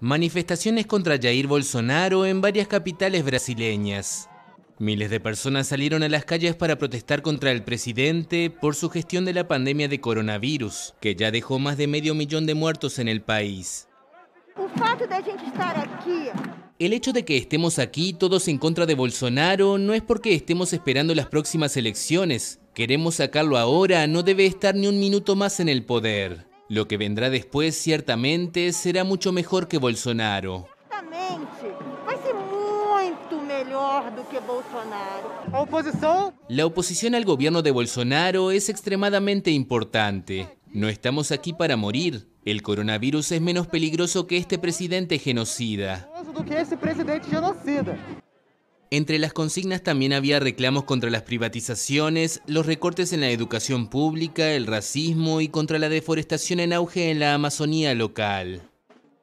Manifestaciones contra Jair Bolsonaro en varias capitales brasileñas. Miles de personas salieron a las calles para protestar contra el presidente por su gestión de la pandemia de coronavirus, que ya dejó más de medio millón de muertos en el país. El hecho de que estemos aquí todos en contra de Bolsonaro no es porque estemos esperando las próximas elecciones. Queremos sacarlo ahora, no debe estar ni un minuto más en el poder. Lo que vendrá después ciertamente será mucho mejor que Bolsonaro. La oposición al gobierno de Bolsonaro es extremadamente importante. No estamos aquí para morir. El coronavirus es menos peligroso que este presidente genocida. Entre las consignas también había reclamos contra las privatizaciones, los recortes en la educación pública, el racismo y contra la deforestación en auge en la Amazonía local.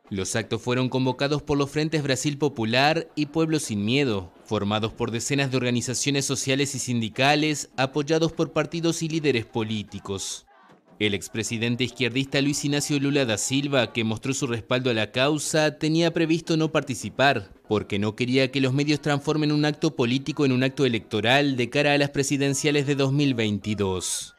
Los actos fueron convocados por los frentes Brasil Popular y Pueblo Sin Miedo, formados por decenas de organizaciones sociales y sindicales, apoyados por partidos y líderes políticos. El expresidente izquierdista Luis Ignacio Lula da Silva, que mostró su respaldo a la causa, tenía previsto no participar, porque no quería que los medios transformen un acto político en un acto electoral de cara a las presidenciales de 2022.